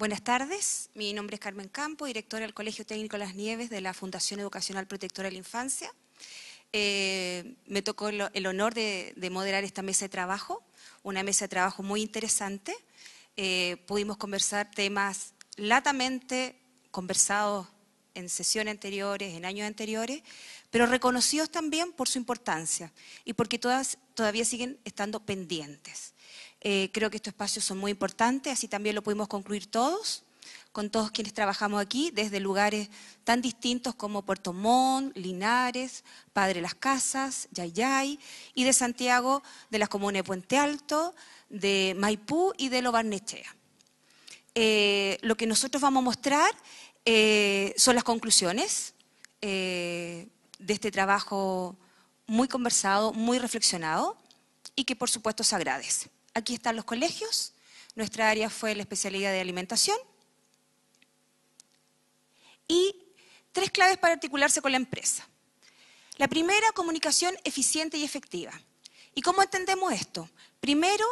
Buenas tardes, mi nombre es Carmen Campo, directora del Colegio Técnico Las Nieves de la Fundación Educacional Protectora de la Infancia. Eh, me tocó el, honor de, moderar esta mesa de trabajo, una mesa de trabajo muy interesante. Eh, pudimos conversar temas latamente conversados en sesiones anteriores, en años anteriores, pero reconocidos también por su importancia y porque todas todavía siguen estando pendientes. Eh, creo que estos espacios son muy importantes, así también lo pudimos concluir todos, con todos quienes trabajamos aquí, desde lugares tan distintos como Puerto Montt, Linares, Padre Las Casas, Yayay, y de Santiago, de las comunas de Puente Alto, de Maipú y de Lobarnechea. Eh, lo que nosotros vamos a mostrar eh, son las conclusiones de este trabajo muy conversado, muy reflexionado y que por supuesto se agradece. Aquí están los colegios. Nuestra área fue la especialidad de alimentación. Y tres claves para articularse con la empresa. La primera, comunicación eficiente y efectiva. ¿Y cómo entendemos esto? Primero,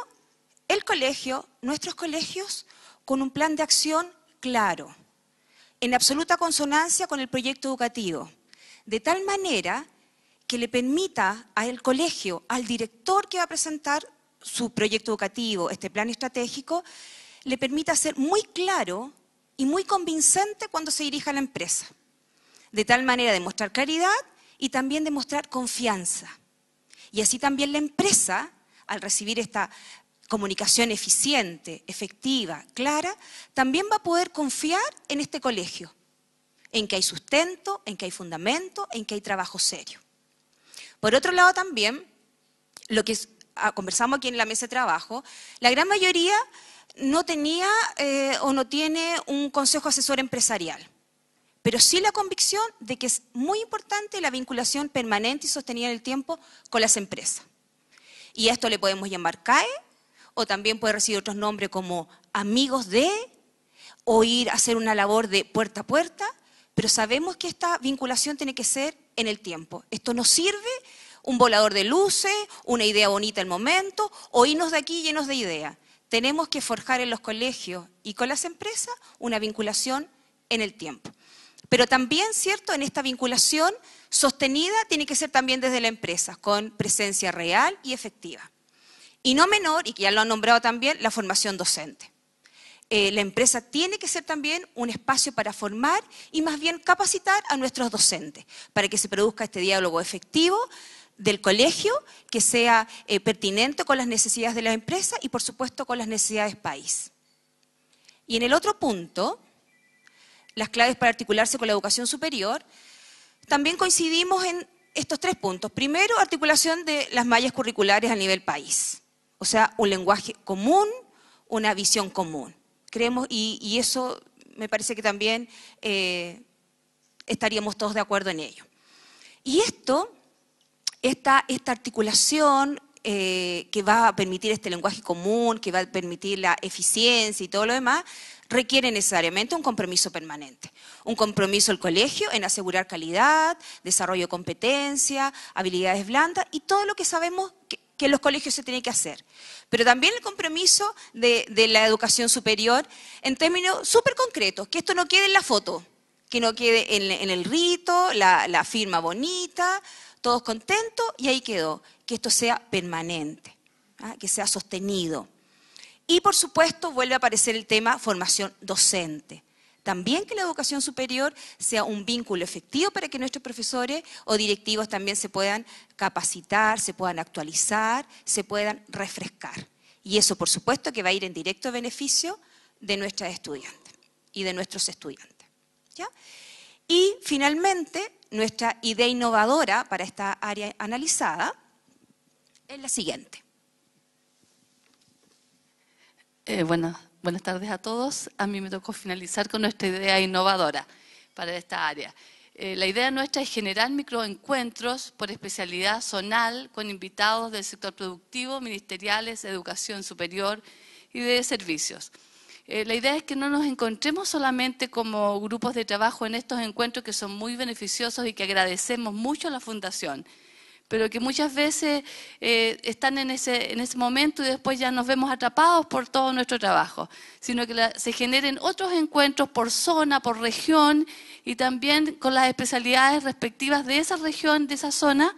el colegio, nuestros colegios, con un plan de acción claro, en absoluta consonancia con el proyecto educativo, de tal manera que le permita al colegio, al director que va a presentar su proyecto educativo, este plan estratégico, le permita ser muy claro y muy convincente cuando se dirija a la empresa. De tal manera de mostrar claridad y también demostrar confianza. Y así también la empresa, al recibir esta comunicación eficiente, efectiva, clara, también va a poder confiar en este colegio, en que hay sustento, en que hay fundamento, en que hay trabajo serio. Por otro lado también, lo que es conversamos aquí en la mesa de trabajo, la gran mayoría no tenía eh, o no tiene un consejo asesor empresarial, pero sí la convicción de que es muy importante la vinculación permanente y sostenida en el tiempo con las empresas. Y esto le podemos llamar CAE o también puede recibir otros nombres como amigos de o ir a hacer una labor de puerta a puerta, pero sabemos que esta vinculación tiene que ser en el tiempo. Esto nos sirve un volador de luces, una idea bonita el momento, o irnos de aquí llenos de ideas. Tenemos que forjar en los colegios y con las empresas una vinculación en el tiempo. Pero también, ¿cierto?, en esta vinculación sostenida tiene que ser también desde la empresa, con presencia real y efectiva. Y no menor, y que ya lo han nombrado también, la formación docente. Eh, la empresa tiene que ser también un espacio para formar y más bien capacitar a nuestros docentes, para que se produzca este diálogo efectivo, del colegio que sea eh, pertinente con las necesidades de la empresa y, por supuesto, con las necesidades país. Y en el otro punto, las claves para articularse con la educación superior, también coincidimos en estos tres puntos. Primero, articulación de las mallas curriculares a nivel país, o sea, un lenguaje común, una visión común. Creemos, y, eso me parece que también eh, estaríamos todos de acuerdo en ello. Y esto esta, articulación eh, que va a permitir este lenguaje común, que va a permitir la eficiencia y todo lo demás, requiere necesariamente un compromiso permanente. Un compromiso del colegio en asegurar calidad, desarrollo de competencia, habilidades blandas y todo lo que sabemos que, en los colegios se tiene que hacer. Pero también el compromiso de, la educación superior en términos súper concretos, que esto no quede en la foto, que no quede en, el rito, la firma bonita todos contentos y ahí quedó, que esto sea permanente, ¿ah? que sea sostenido. Y por supuesto vuelve a aparecer el tema formación docente. También que la educación superior sea un vínculo efectivo para que nuestros profesores o directivos también se puedan capacitar, se puedan actualizar, se puedan refrescar. Y eso, por supuesto, que va a ir en directo beneficio de nuestras estudiantes y de nuestros estudiantes. ¿ya? Y finalmente, nuestra idea innovadora para esta área analizada es la siguiente. Eh, buenas tardes a todos. A mí me tocó finalizar con nuestra idea innovadora para esta área. Eh, la idea nuestra es generar microencuentros por especialidad zonal con invitados del sector productivo, ministeriales, educación superior y de servicios. Eh, la idea es que no nos encontremos solamente como grupos de trabajo en estos encuentros que son muy beneficiosos y que agradecemos mucho a la Fundación, pero que muchas veces eh, están en ese, en ese momento y después ya nos vemos atrapados por todo nuestro trabajo, sino que se generen otros encuentros por zona, por región y también con las especialidades respectivas de esa región, de esa zona,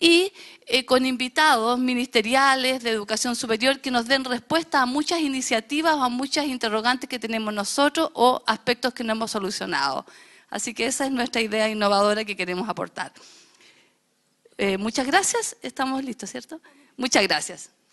y eh, con invitados ministeriales de educación superior que nos den respuesta a muchas iniciativas, o a muchas interrogantes que tenemos nosotros o aspectos que no hemos solucionado. Así que esa es nuestra idea innovadora que queremos aportar. Eh, muchas gracias, estamos listos, ¿cierto? Muchas gracias.